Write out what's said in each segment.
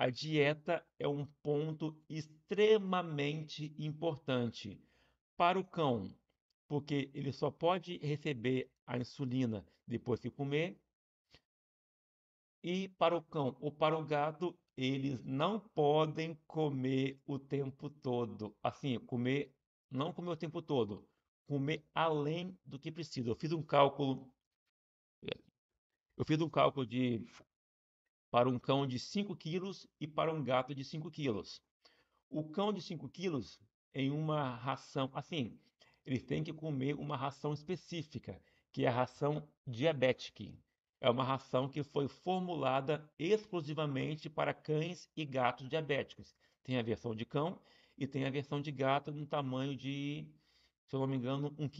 A dieta é um ponto extremamente importante para o cão, porque ele só pode receber a insulina depois que comer. E para o cão ou para o gado, eles não podem comer o tempo todo. Assim, comer, não comer o tempo todo, comer além do que precisa. Eu fiz um cálculo, eh, eu fiz um cálculo de para um cão de 5 quilos e para um gato de 5 quilos. O cão de 5 quilos, em uma ração, assim, ele tem que comer uma ração específica, que é a ração diabética. É uma ração que foi formulada exclusivamente para cães e gatos diabéticos. Tem a versão de cão e tem a versão de gato no tamanho de, se eu não me engano, 1,5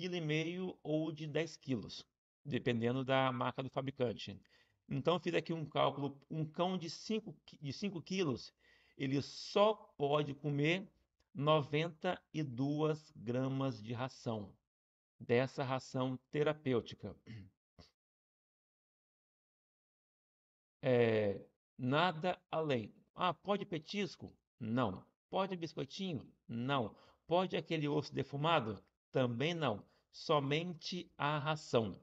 kg ou de 10 kg, dependendo da marca do fabricante. Então, fiz aqui um cálculo: um cão de 5 de 5 quilos, ele só pode comer 92 gramas de ração, dessa ração terapêutica. É, nada além. Ah, pode petisco? Não. Pode biscoitinho? Não. Pode aquele osso defumado? Também não. Somente a ração.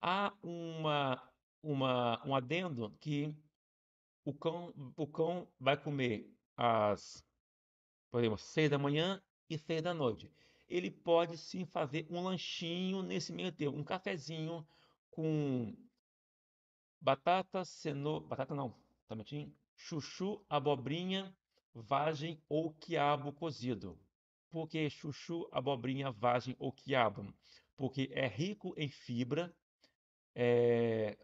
Há uma uma, um adendo que o cão, o cão vai comer às, por exemplo, seis da manhã e seis da noite. Ele pode sim fazer um lanchinho nesse meio tempo, um cafezinho com batata, cenoura, batata não, mentindo chuchu, abobrinha, vagem ou quiabo cozido. Por que chuchu, abobrinha, vagem ou quiabo? Porque é rico em fibra, é,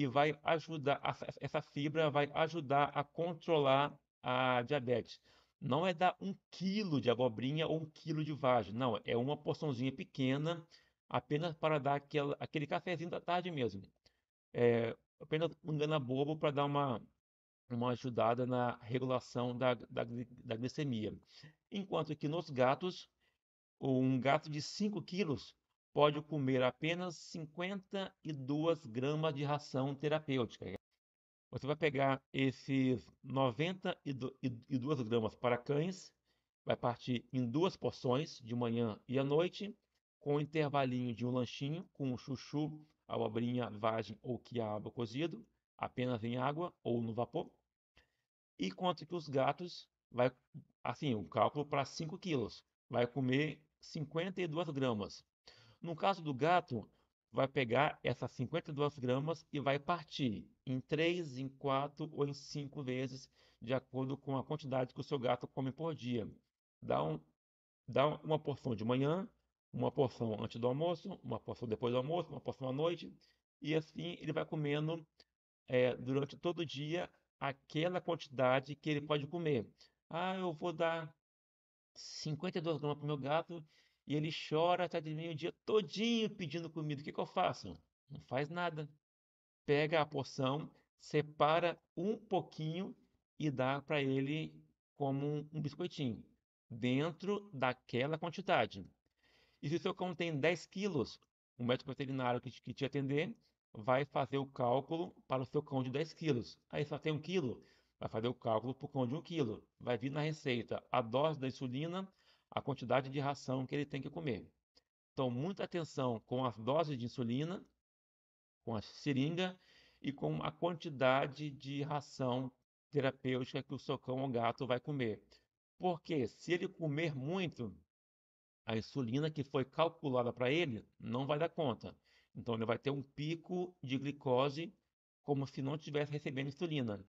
e vai ajudar, essa fibra vai ajudar a controlar a diabetes. Não é dar um quilo de abobrinha ou um quilo de vagem, não, é uma porçãozinha pequena, apenas para dar aquela, aquele cafezinho da tarde mesmo. É, apenas um engana bobo para dar uma, uma ajudada na regulação da, da, da glicemia. Enquanto que nos gatos, um gato de 5 quilos pode comer apenas 52 gramas de ração terapêutica. Você vai pegar esses 92 gramas para cães, vai partir em duas porções, de manhã e à noite, com um intervalinho de um lanchinho com chuchu, abobrinha, vagem ou quiabo cozido, apenas em água ou no vapor. E quanto que os gatos vai assim, o um cálculo para 5 quilos, vai comer 52 gramas, no caso do gato, vai pegar essas 52 gramas e vai partir em 3, em 4 ou em 5 vezes, de acordo com a quantidade que o seu gato come por dia. Dá, um, dá uma porção de manhã, uma porção antes do almoço, uma porção depois do almoço, uma porção à noite, e assim ele vai comendo é, durante todo o dia aquela quantidade que ele pode comer. Ah, eu vou dar 52 gramas para o meu gato e ele chora até de meio dia todinho pedindo comida. O que, que eu faço? Não faz nada. Pega a porção, separa um pouquinho e dá para ele como um, um biscoitinho, dentro daquela quantidade. E se o seu cão tem 10 quilos, o médico veterinário que te, que te atender vai fazer o cálculo para o seu cão de 10 quilos. Aí só tem um quilo, vai fazer o cálculo para o cão de um quilo. Vai vir na receita a dose da insulina, a quantidade de ração que ele tem que comer. Então, muita atenção com as doses de insulina, com a seringa e com a quantidade de ração terapêutica que o seu cão ou gato vai comer. Porque se ele comer muito, a insulina que foi calculada para ele não vai dar conta. Então ele vai ter um pico de glicose como se não estivesse recebendo insulina.